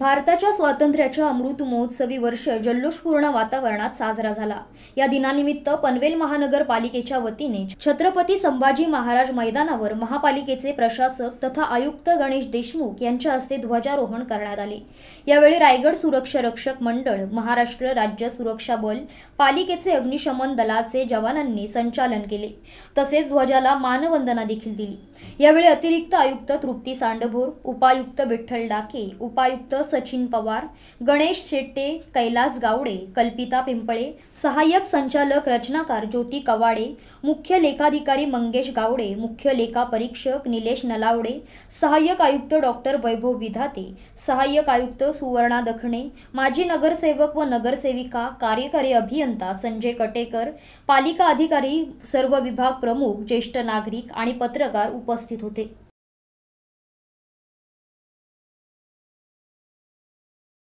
भारताच्या स्वातंत्र्याच्या अमृत महोत्सवी वर्ष जल्लोषपूर्ण वातावरणात साजरा झाला या दिनानिमित्त पनवेल महानगरपालिकेच्या वतीने छत्रपती संभाजी महाराज मैदानावर महापालिकेचे प्रशासक तथा आयुक्त गणेश देशमुख यांच्या हस्ते ध्वजारोहण करण्यात आले यावेळी रायगड सुरक्षा रक्षक मंडळ महाराष्ट्र राज्य सुरक्षा बल पालिकेचे अग्निशमन दलाचे जवानांनी संचालन केले तसेच ध्वजाला मानवंदना देखील दिली यावेळी अतिरिक्त आयुक्त तृप्ती सांडभोर उपायुक्त विठ्ठल डाके उपायुक्त सचिन पवार गणेश शेट्टे कैलास गावडे कल्पिता पिंपळे सहाय्यक संचालक रचनाकार ज्योती कवाडे मुख्य लेखाधिकारी मंगेश गावडे मुख्य लेखा परीक्षक निलेश नलावडे सहाय्यक आयुक्त डॉक्टर वैभव विधाते सहाय्यक आयुक्त सुवर्णा दखणे माजी नगरसेवक व नगरसेविका कार्यकारी अभियंता संजय कटेकर पालिका अधिकारी सर्व विभाग प्रमुख ज्येष्ठ नागरिक आणि पत्रकार उपस्थित होते